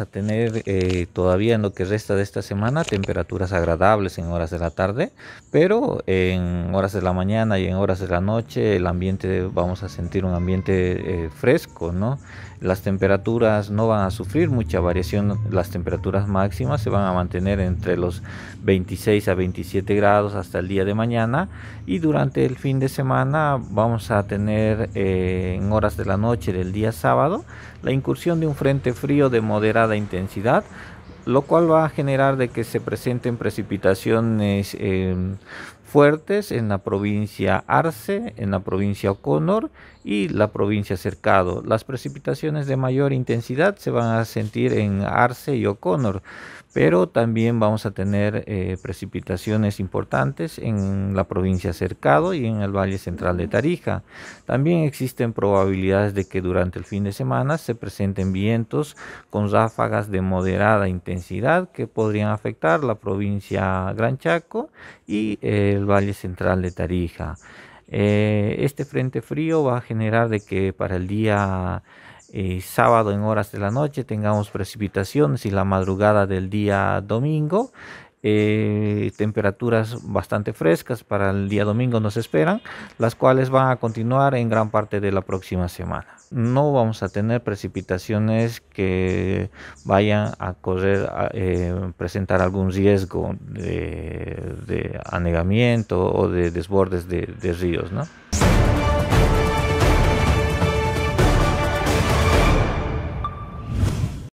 a tener eh, todavía en lo que resta de esta semana temperaturas agradables en horas de la tarde, pero en horas de la mañana y en horas de la noche el ambiente vamos a sentir un ambiente eh, fresco, ¿no? Las temperaturas no van a sufrir mucha variación, las temperaturas máximas se van a mantener entre los 26 a 27 grados hasta el día de mañana y durante el fin de semana vamos a tener eh, en horas de la noche del día sábado la incursión de un frente frío de moderada intensidad, lo cual va a generar de que se presenten precipitaciones eh, fuertes en la provincia Arce, en la provincia O'Connor y la provincia Cercado. Las precipitaciones de mayor intensidad se van a sentir en Arce y O'Connor, pero también vamos a tener eh, precipitaciones importantes en la provincia Cercado y en el Valle Central de Tarija. También existen probabilidades de que durante el fin de semana se presenten vientos con ráfagas de moderada intensidad que podrían afectar la provincia Gran Chaco y el Valle Central de Tarija. Eh, este frente frío va a generar de que para el día eh, sábado en horas de la noche tengamos precipitaciones y la madrugada del día domingo. Eh, temperaturas bastante frescas para el día domingo nos esperan, las cuales van a continuar en gran parte de la próxima semana. No vamos a tener precipitaciones que vayan a correr, eh, presentar algún riesgo de, anegamiento o de desbordes de, de ríos, ¿no?